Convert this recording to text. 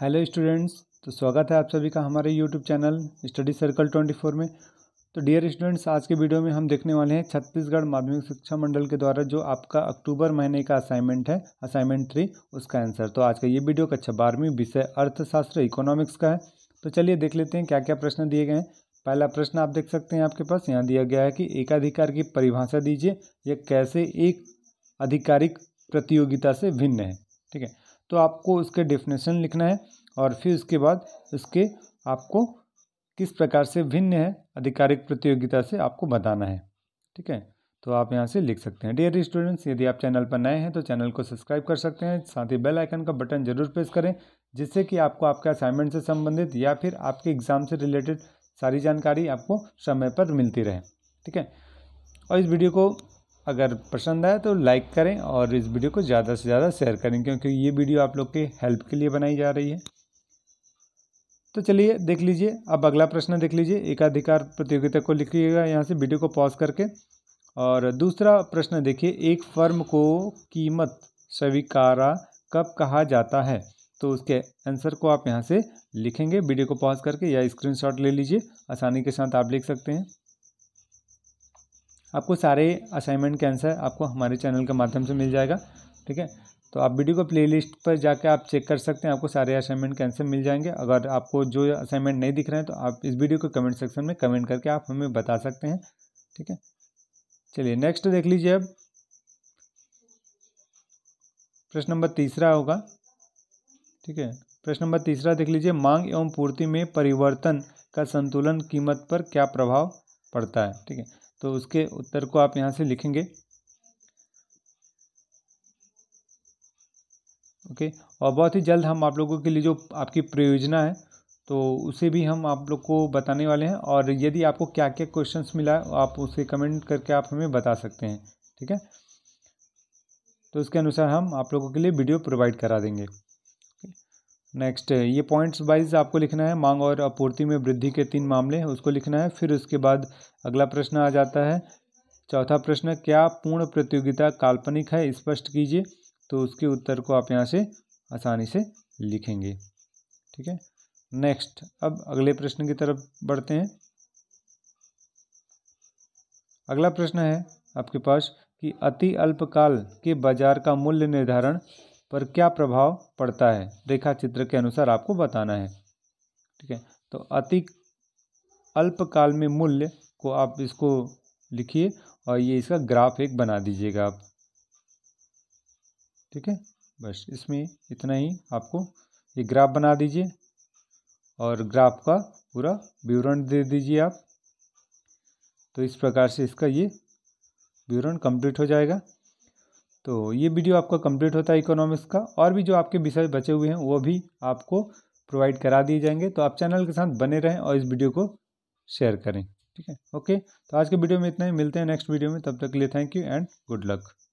hello students तो स्वागत है आप सभी का हमारे YouTube channel study circle twenty four में तो डियर स्टूडेंट्स आज के वीडियो में हम देखने वाले हैं छत्तीसगढ़ माध्यमिक शिक्षा मंडल के द्वारा जो आपका अक्टूबर महीने का असाइनमेंट है असाइनमेंट थ्री उसका आंसर तो आज का ये वीडियो कक्षा बारहवीं विषय अर्थशास्त्र इकोनॉमिक्स का है तो चलिए देख लेते हैं क्या क्या प्रश्न दिए गए हैं पहला प्रश्न आप देख सकते हैं आपके पास यहाँ दिया गया है कि एकाधिकार की परिभाषा दीजिए यह कैसे एक आधिकारिक प्रतियोगिता से भिन्न है ठीक है तो आपको उसके डिफिनेशन लिखना है और फिर उसके बाद उसके आपको किस प्रकार से भिन्न है आधिकारिक प्रतियोगिता से आपको बताना है ठीक है तो आप यहाँ से लिख सकते हैं डियर स्टूडेंट्स यदि आप चैनल पर नए हैं तो चैनल को सब्सक्राइब कर सकते हैं साथ ही बेल आइकन का बटन जरूर प्रेस करें जिससे कि आपको आपके असाइनमेंट से संबंधित या फिर आपके एग्ज़ाम से रिलेटेड सारी जानकारी आपको समय पर मिलती रहे ठीक है और इस वीडियो को अगर पसंद आया तो लाइक करें और इस वीडियो को ज़्यादा से ज़्यादा शेयर करें क्योंकि ये वीडियो आप लोग के हेल्प के लिए बनाई जा रही है तो चलिए देख लीजिए अब अगला प्रश्न देख लीजिए एकाधिकार प्रतियोगिता को लिखिएगा यहाँ से वीडियो को पॉज करके और दूसरा प्रश्न देखिए एक फर्म को कीमत स्वीकारा कब कहा जाता है तो उसके आंसर को आप यहाँ से लिखेंगे वीडियो को पॉज करके या स्क्रीनशॉट ले लीजिए आसानी के साथ आप लिख सकते हैं आपको सारे असाइनमेंट के आंसर आपको हमारे चैनल के माध्यम से मिल जाएगा ठीक है तो आप वीडियो को प्लेलिस्ट पर जाकर आप चेक कर सकते हैं आपको सारे असाइनमेंट के आंसर मिल जाएंगे अगर आपको जो असाइनमेंट नहीं दिख रहे हैं तो आप इस वीडियो को कमेंट सेक्शन में कमेंट करके आप हमें बता सकते हैं ठीक है चलिए नेक्स्ट देख लीजिए अब प्रश्न नंबर तीसरा होगा ठीक है प्रश्न नंबर तीसरा देख लीजिए मांग एवं पूर्ति में परिवर्तन का संतुलन कीमत पर क्या प्रभाव पड़ता है ठीक है तो उसके उत्तर को आप यहाँ से लिखेंगे ओके और बहुत ही जल्द हम आप लोगों के लिए जो आपकी परियोजना है तो उसे भी हम आप लोग को बताने वाले हैं और यदि आपको क्या क्या क्वेश्चंस मिला आप उसे कमेंट करके आप हमें बता सकते हैं ठीक है तो उसके अनुसार हम आप लोगों के लिए वीडियो प्रोवाइड करा देंगे नेक्स्ट ये पॉइंट्स वाइज आपको लिखना है मांग और आपूर्ति में वृद्धि के तीन मामले उसको लिखना है फिर उसके बाद अगला प्रश्न आ जाता है चौथा प्रश्न क्या पूर्ण प्रतियोगिता काल्पनिक है स्पष्ट कीजिए तो उसके उत्तर को आप यहाँ से आसानी से लिखेंगे ठीक है नेक्स्ट अब अगले प्रश्न की तरफ बढ़ते हैं अगला प्रश्न है आपके पास कि अति अल्पकाल के बाजार का मूल्य निर्धारण पर क्या प्रभाव पड़ता है रेखा चित्र के अनुसार आपको बताना है ठीक है तो अति अल्पकाल में मूल्य को आप इसको लिखिए और ये इसका ग्राफ एक बना दीजिएगा आप ठीक है बस इसमें इतना ही आपको ये ग्राफ बना दीजिए और ग्राफ का पूरा विवरण दे दीजिए आप तो इस प्रकार से इसका ये विवरण कंप्लीट हो जाएगा तो ये वीडियो आपका कंप्लीट होता है इकोनॉमिक्स का और भी जो आपके विषय बचे हुए हैं वो भी आपको प्रोवाइड करा दिए जाएंगे तो आप चैनल के साथ बने रहें और इस वीडियो को शेयर करें ठीक है ओके तो आज के वीडियो में इतना ही मिलते हैं नेक्स्ट वीडियो में तब तक के लिए thank you and good luck